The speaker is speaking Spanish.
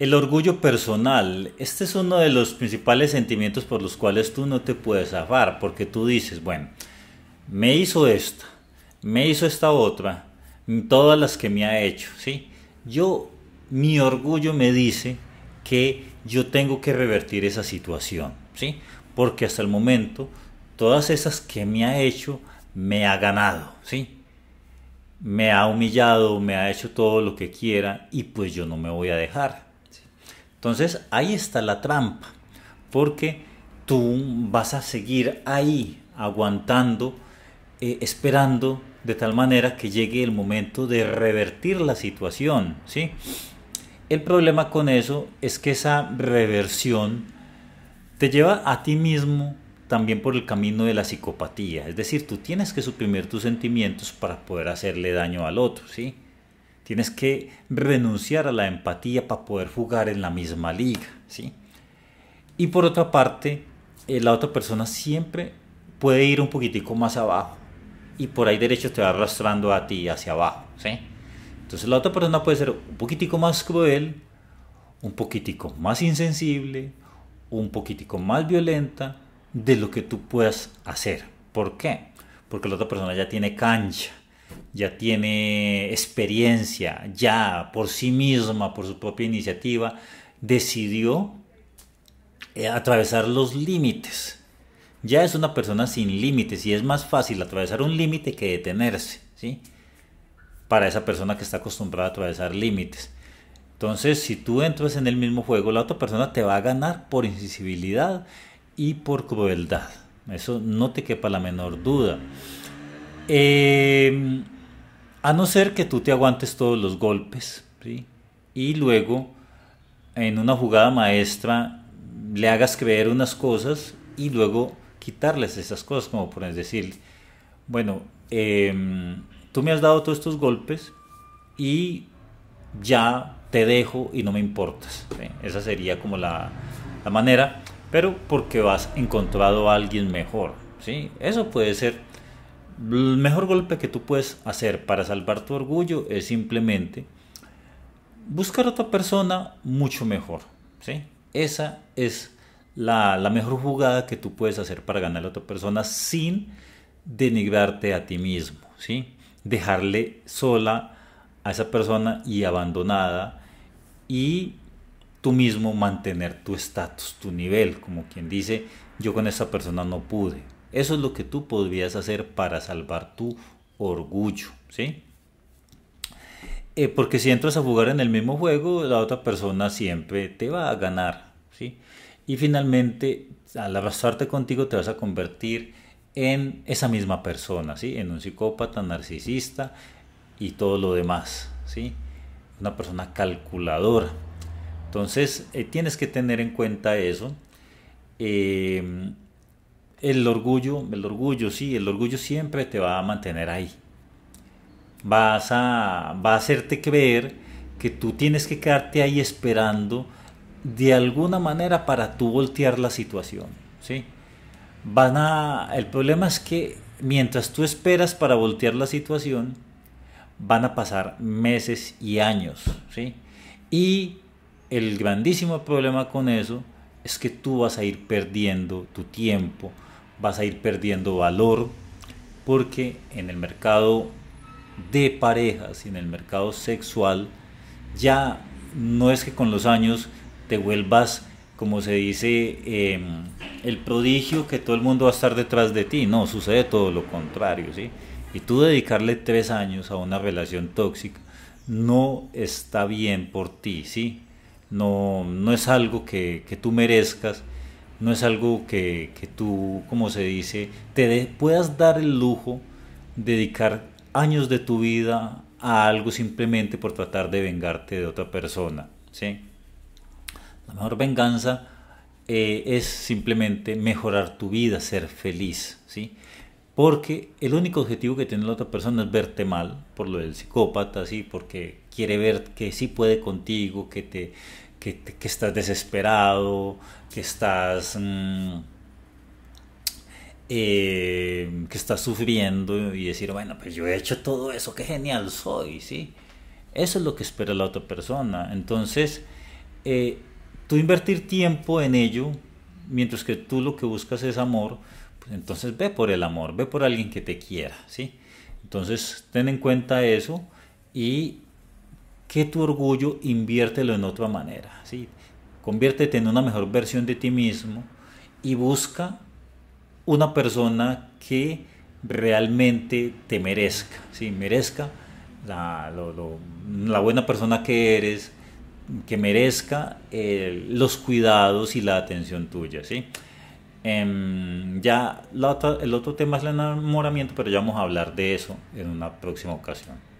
El orgullo personal, este es uno de los principales sentimientos por los cuales tú no te puedes zafar, porque tú dices, bueno, me hizo esta, me hizo esta otra, todas las que me ha hecho, ¿sí? Yo, mi orgullo me dice que yo tengo que revertir esa situación, ¿sí? Porque hasta el momento, todas esas que me ha hecho, me ha ganado, ¿sí? Me ha humillado, me ha hecho todo lo que quiera y pues yo no me voy a dejar. Entonces ahí está la trampa, porque tú vas a seguir ahí aguantando, eh, esperando de tal manera que llegue el momento de revertir la situación, ¿sí? El problema con eso es que esa reversión te lleva a ti mismo también por el camino de la psicopatía, es decir, tú tienes que suprimir tus sentimientos para poder hacerle daño al otro, ¿sí? Tienes que renunciar a la empatía para poder jugar en la misma liga, ¿sí? Y por otra parte, eh, la otra persona siempre puede ir un poquitico más abajo y por ahí derecho te va arrastrando a ti hacia abajo, ¿sí? Entonces la otra persona puede ser un poquitico más cruel, un poquitico más insensible, un poquitico más violenta de lo que tú puedas hacer. ¿Por qué? Porque la otra persona ya tiene cancha, ya tiene experiencia, ya por sí misma, por su propia iniciativa, decidió eh, atravesar los límites. Ya es una persona sin límites y es más fácil atravesar un límite que detenerse, ¿sí? Para esa persona que está acostumbrada a atravesar límites. Entonces, si tú entras en el mismo juego, la otra persona te va a ganar por insensibilidad y por crueldad. Eso no te quepa la menor duda. Em, a no ser que tú te aguantes todos los golpes y luego en una jugada maestra le hagas creer unas cosas y luego quitarles esas cosas, como por decir, bueno, em, tú me has dado todos estos golpes y ya te dejo y no me importas. Esa sería como la, manera, pero porque has encontrado a alguien mejor. ¿sí? Eso puede ser el mejor golpe que tú puedes hacer para salvar tu orgullo es simplemente buscar a otra persona mucho mejor. ¿sí? Esa es la, mejor jugada que tú puedes hacer para ganar a otra persona sin denigrarte a ti mismo. ¿sí? Dejarle sola a esa persona y abandonada y tú mismo mantener tu estatus, tu nivel, como quien dice, yo con esa persona no pude, eso es lo que tú podrías hacer para salvar tu orgullo, ¿sí? Eh, porque si entras a jugar en el mismo juego, la otra persona siempre te va a ganar, ¿sí? Y finalmente, al abrazarte contigo, te vas a convertir en esa misma persona, ¿sí? En un psicópata, narcisista y todo lo demás, ¿sí? Una persona calculadora. Entonces, eh, tienes que tener en cuenta eso. Eh, el orgullo, el orgullo, sí, el orgullo siempre te va a mantener ahí. Vas a, va a hacerte creer que tú tienes que quedarte ahí esperando de alguna manera para tú voltear la situación, ¿sí? Van a, el problema es que mientras tú esperas para voltear la situación, van a pasar meses y años, ¿sí? Y el grandísimo problema con eso es que tú vas a ir perdiendo tu tiempo, vas a ir perdiendo valor porque en el mercado de parejas y en el mercado sexual ya no es que con los años te vuelvas como se dice em, el prodigio que todo el mundo va a estar detrás de ti no sucede todo lo contrario sí y tú dedicarle tres años a una relación tóxica no está bien por ti sí no no es algo que, que tú merezcas no es algo que, tú, como se dice, te puedas dar el lujo, dedicar años de tu vida a algo simplemente por tratar de vengarte de otra persona. ¿sí? La mejor venganza eh, es simplemente mejorar tu vida, ser feliz. ¿sí? Porque el único objetivo que tiene la otra persona es verte mal, por lo del psicópata, ¿sí? porque quiere ver que sí puede contigo, que te que, estás desesperado, que estás... Mm, eh, que estás sufriendo y decir, bueno, pues yo he hecho todo eso, qué genial soy, ¿sí? Eso es lo que espera la otra persona. Entonces, eh, tú invertir tiempo en ello, mientras que tú lo que buscas es amor, pues entonces ve por el amor, ve por alguien que te quiera, ¿sí? Entonces, ten en cuenta eso y que tu orgullo inviértelo en otra manera. ¿sí? Conviértete en una mejor versión de ti mismo y busca una persona que realmente te merezca, ¿sí? merezca la, buena persona que eres, que merezca eh, los cuidados y la atención tuya. ¿sí? Em, ya el otro tema es el enamoramiento, pero ya vamos a hablar de eso en una próxima ocasión.